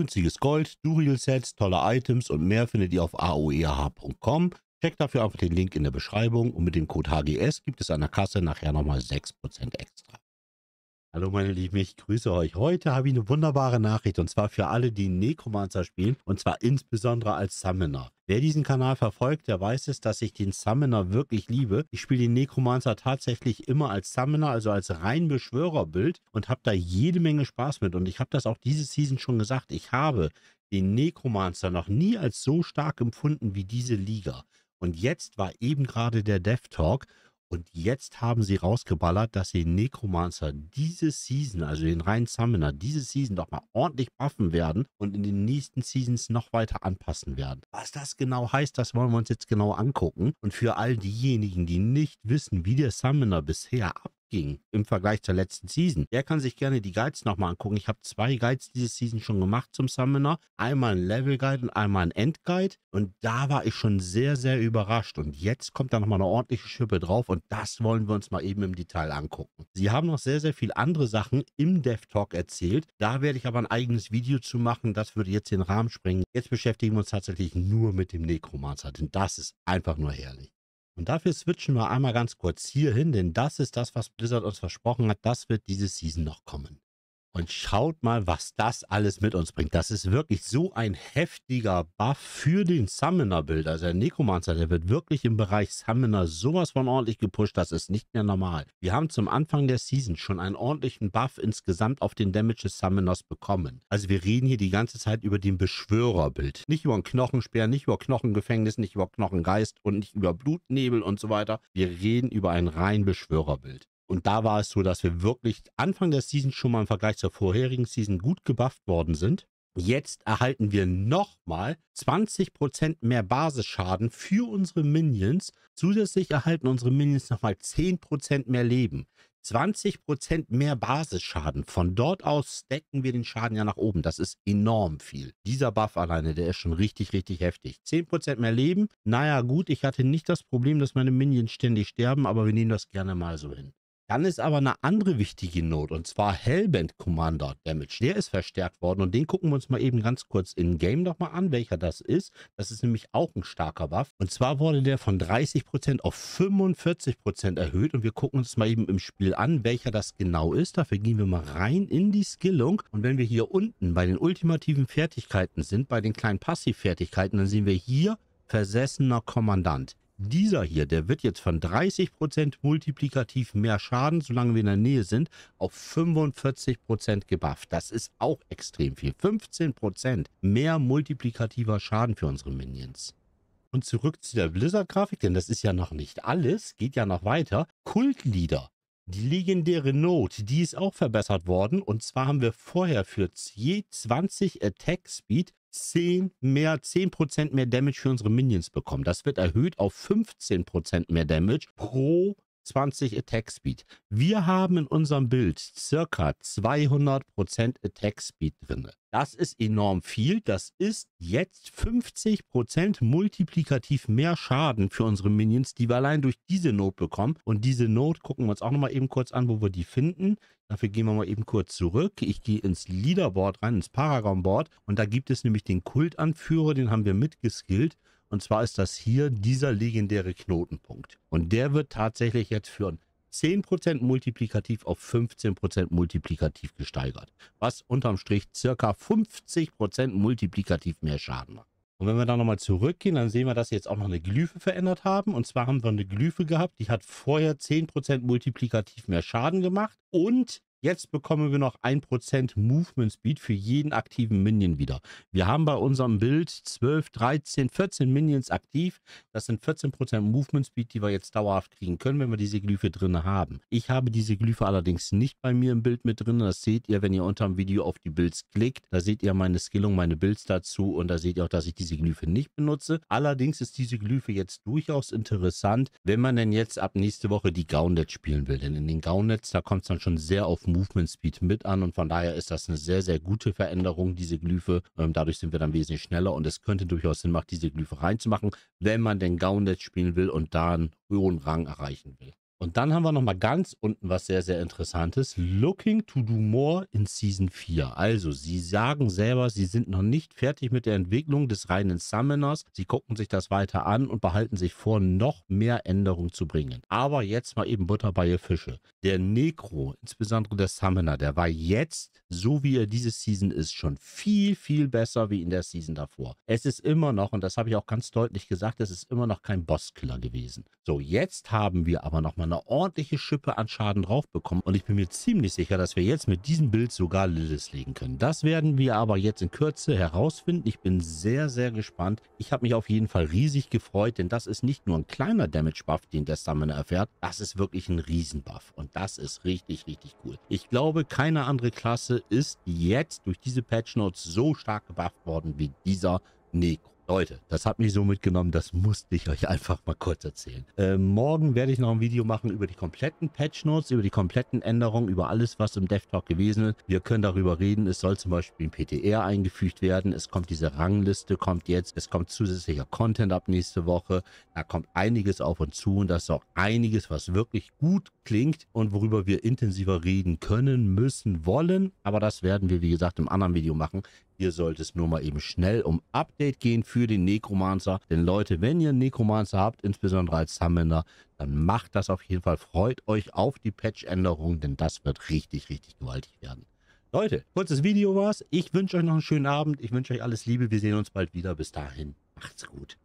Günstiges Gold, Duriel-Sets, tolle Items und mehr findet ihr auf aoeh.com. Checkt dafür einfach den Link in der Beschreibung und mit dem Code HGS gibt es an der Kasse nachher nochmal 6% extra. Hallo meine Lieben, ich grüße euch. Heute habe ich eine wunderbare Nachricht und zwar für alle, die Necromancer spielen und zwar insbesondere als Summoner. Wer diesen Kanal verfolgt, der weiß es, dass ich den Summoner wirklich liebe. Ich spiele den Necromancer tatsächlich immer als Summoner, also als rein Beschwörerbild und habe da jede Menge Spaß mit. Und ich habe das auch diese Season schon gesagt. Ich habe den Necromancer noch nie als so stark empfunden wie diese Liga. Und jetzt war eben gerade der Dev Talk und jetzt haben sie rausgeballert, dass sie Necromancer diese Season, also den reinen Summoner, diese Season doch mal ordentlich buffen werden und in den nächsten Seasons noch weiter anpassen werden. Was das genau heißt, das wollen wir uns jetzt genau angucken. Und für all diejenigen, die nicht wissen, wie der Summoner bisher ab ging im Vergleich zur letzten Season. Der kann sich gerne die Guides nochmal angucken. Ich habe zwei Guides diese Season schon gemacht zum Summoner. Einmal ein Level Guide und einmal ein End Guide. Und da war ich schon sehr, sehr überrascht. Und jetzt kommt da nochmal eine ordentliche Schippe drauf. Und das wollen wir uns mal eben im Detail angucken. Sie haben noch sehr, sehr viel andere Sachen im Dev Talk erzählt. Da werde ich aber ein eigenes Video zu machen. Das würde jetzt den Rahmen sprengen. Jetzt beschäftigen wir uns tatsächlich nur mit dem Necromancer. Denn das ist einfach nur herrlich. Und dafür switchen wir einmal ganz kurz hier hin, denn das ist das, was Blizzard uns versprochen hat. Das wird diese Season noch kommen. Und schaut mal, was das alles mit uns bringt. Das ist wirklich so ein heftiger Buff für den Summoner-Bild. Also der Necromancer, der wird wirklich im Bereich Summoner sowas von ordentlich gepusht. Das ist nicht mehr normal. Wir haben zum Anfang der Season schon einen ordentlichen Buff insgesamt auf den Damage des Summoners bekommen. Also wir reden hier die ganze Zeit über den Beschwörer-Bild. Nicht über einen Knochensperr, nicht über Knochengefängnis, nicht über Knochengeist und nicht über Blutnebel und so weiter. Wir reden über ein rein Beschwörer-Bild. Und da war es so, dass wir wirklich Anfang der Season schon mal im Vergleich zur vorherigen Season gut gebufft worden sind. Jetzt erhalten wir nochmal 20% mehr Basisschaden für unsere Minions. Zusätzlich erhalten unsere Minions nochmal 10% mehr Leben. 20% mehr Basisschaden. Von dort aus stecken wir den Schaden ja nach oben. Das ist enorm viel. Dieser Buff alleine, der ist schon richtig, richtig heftig. 10% mehr Leben. Naja, gut, ich hatte nicht das Problem, dass meine Minions ständig sterben, aber wir nehmen das gerne mal so hin. Dann ist aber eine andere wichtige Not und zwar Hellband Commander Damage. Der ist verstärkt worden und den gucken wir uns mal eben ganz kurz in Game nochmal an, welcher das ist. Das ist nämlich auch ein starker Buff. Und zwar wurde der von 30% auf 45% erhöht und wir gucken uns mal eben im Spiel an, welcher das genau ist. Dafür gehen wir mal rein in die Skillung und wenn wir hier unten bei den ultimativen Fertigkeiten sind, bei den kleinen Passivfertigkeiten, dann sehen wir hier versessener Kommandant dieser hier, der wird jetzt von 30% multiplikativ mehr Schaden, solange wir in der Nähe sind, auf 45% gebufft. Das ist auch extrem viel. 15% mehr multiplikativer Schaden für unsere Minions. Und zurück zu der Blizzard-Grafik, denn das ist ja noch nicht alles, geht ja noch weiter. Kultlieder. Die legendäre Note, die ist auch verbessert worden. Und zwar haben wir vorher für je 20 Attack Speed 10 mehr, 10% mehr Damage für unsere Minions bekommen. Das wird erhöht auf 15% mehr Damage pro 20 Attack Speed. Wir haben in unserem Bild circa 200% Attack Speed drin. Das ist enorm viel. Das ist jetzt 50% multiplikativ mehr Schaden für unsere Minions, die wir allein durch diese Note bekommen. Und diese Note gucken wir uns auch nochmal eben kurz an, wo wir die finden. Dafür gehen wir mal eben kurz zurück. Ich gehe ins Leaderboard rein, ins Paragon-Board. Und da gibt es nämlich den Kultanführer, den haben wir mitgeskillt. Und zwar ist das hier dieser legendäre Knotenpunkt. Und der wird tatsächlich jetzt führen. 10% multiplikativ auf 15% multiplikativ gesteigert, was unterm Strich circa 50% multiplikativ mehr Schaden macht. Und wenn wir da nochmal zurückgehen, dann sehen wir, dass wir jetzt auch noch eine Glyphe verändert haben. Und zwar haben wir eine Glyphe gehabt, die hat vorher 10% multiplikativ mehr Schaden gemacht und Jetzt bekommen wir noch 1% Movement Speed für jeden aktiven Minion wieder. Wir haben bei unserem Bild 12, 13, 14 Minions aktiv. Das sind 14% Movement Speed, die wir jetzt dauerhaft kriegen können, wenn wir diese Glyphe drin haben. Ich habe diese Glyphe allerdings nicht bei mir im Bild mit drin. Das seht ihr, wenn ihr unter dem Video auf die Builds klickt. Da seht ihr meine Skillung, meine Builds dazu und da seht ihr auch, dass ich diese Glyphe nicht benutze. Allerdings ist diese Glyphe jetzt durchaus interessant, wenn man denn jetzt ab nächste Woche die Gaunet spielen will. Denn in den Gaunets, da kommt es dann schon sehr auf Movement Speed mit an und von daher ist das eine sehr, sehr gute Veränderung, diese Glyphe. Ähm, dadurch sind wir dann wesentlich schneller und es könnte durchaus Sinn machen, diese Glyphe reinzumachen, wenn man den Gaunet spielen will und da einen höheren Rang erreichen will. Und dann haben wir nochmal ganz unten was sehr, sehr Interessantes. Looking to do more in Season 4. Also, sie sagen selber, sie sind noch nicht fertig mit der Entwicklung des reinen Summoners. Sie gucken sich das weiter an und behalten sich vor, noch mehr Änderungen zu bringen. Aber jetzt mal eben Butter bei ihr Fische. Der Negro, insbesondere der Summoner, der war jetzt, so wie er diese Season ist, schon viel, viel besser wie in der Season davor. Es ist immer noch, und das habe ich auch ganz deutlich gesagt, es ist immer noch kein Bosskiller gewesen. So, jetzt haben wir aber nochmal eine ordentliche Schippe an Schaden drauf bekommen Und ich bin mir ziemlich sicher, dass wir jetzt mit diesem Bild sogar Lilith legen können. Das werden wir aber jetzt in Kürze herausfinden. Ich bin sehr, sehr gespannt. Ich habe mich auf jeden Fall riesig gefreut, denn das ist nicht nur ein kleiner Damage-Buff, den der Summoner erfährt. Das ist wirklich ein Riesen-Buff. Und das ist richtig, richtig cool. Ich glaube, keine andere Klasse ist jetzt durch diese Patch Notes so stark gebufft worden wie dieser Necro. Leute, das hat mich so mitgenommen, das musste ich euch einfach mal kurz erzählen. Äh, morgen werde ich noch ein Video machen über die kompletten Patch Notes, über die kompletten Änderungen, über alles, was im DevTalk gewesen ist. Wir können darüber reden. Es soll zum Beispiel ein PTR eingefügt werden. Es kommt diese Rangliste, kommt jetzt. Es kommt zusätzlicher Content ab nächste Woche. Da kommt einiges auf uns zu und das ist auch einiges, was wirklich gut klingt und worüber wir intensiver reden können, müssen, wollen. Aber das werden wir, wie gesagt, im anderen Video machen. Hier sollte es nur mal eben schnell um Update gehen für den Necromancer. Denn Leute, wenn ihr einen Necromancer habt, insbesondere als Summoner, dann macht das auf jeden Fall. Freut euch auf die Patch-Änderung, denn das wird richtig, richtig gewaltig werden. Leute, kurzes Video war's. Ich wünsche euch noch einen schönen Abend. Ich wünsche euch alles Liebe. Wir sehen uns bald wieder. Bis dahin, macht's gut.